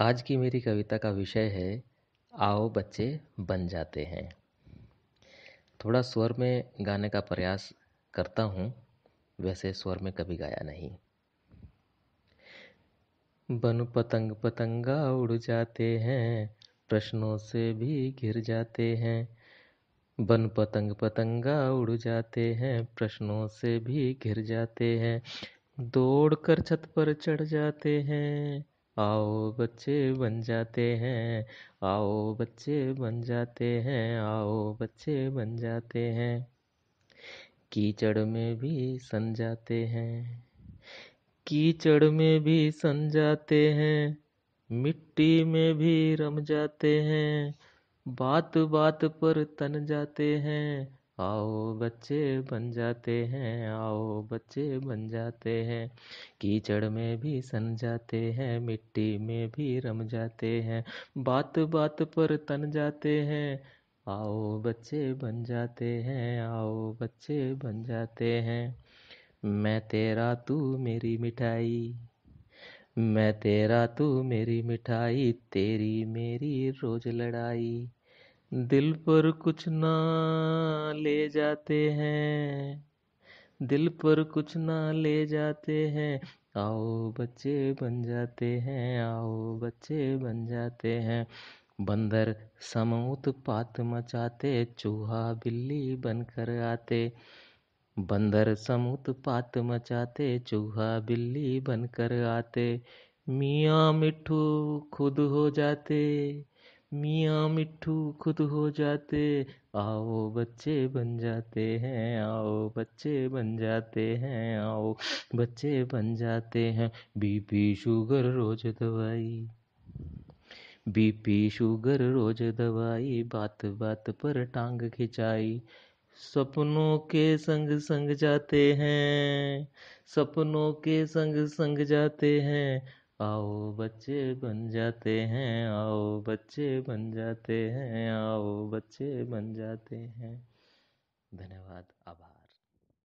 आज की मेरी कविता का विषय है आओ बच्चे बन जाते हैं थोड़ा स्वर में गाने का प्रयास करता हूँ वैसे स्वर में कभी गाया नहीं बन पतंग पतंगा उड़ जाते हैं प्रश्नों से भी घिर जाते हैं बन पतंग पतंगा उड़ जाते हैं प्रश्नों से भी घिर जाते हैं दौड़ कर छत पर चढ़ जाते हैं आओ बच्चे बन जाते हैं आओ बच्चे बन जाते हैं आओ बच्चे बन जाते हैं कीचड़ में भी सन जाते हैं कीचड़ में भी सन जाते हैं मिट्टी में भी रम जाते हैं बात बात पर तन जाते हैं आओ बच्चे बन जाते हैं आओ बच्चे बन जाते हैं कीचड़ में भी सन जाते हैं मिट्टी में भी रम जाते हैं बात बात पर तन जाते हैं आओ बच्चे बन जाते हैं आओ बच्चे बन जाते हैं मैं तेरा तू मेरी मिठाई मैं तेरा तू मेरी मिठाई तेरी मेरी रोज लड़ाई दिल पर कुछ ना ले जाते हैं दिल पर कुछ ना ले जाते हैं आओ बच्चे बन जाते हैं आओ बच्चे बन जाते हैं बंदर समूत पात मचाते चूहा बिल्ली बनकर आते बंदर समूत पात मचाते चूहा बिल्ली बनकर आते मियाँ मिठू खुद हो जाते मियाँ मिट्ठू खुद हो जाते आओ बच्चे बन जाते हैं आओ बच्चे बन जाते हैं आओ बच्चे बन जाते हैं बीपी शुगर रोज दवाई बीपी शुगर रोज दवाई बात बात पर टांग खिंचाई सपनों के संग संग जाते हैं सपनों के संग संग जाते हैं आओ बच्चे बन जाते हैं आओ बच्चे बन जाते हैं आओ बच्चे बन जाते हैं धन्यवाद आभार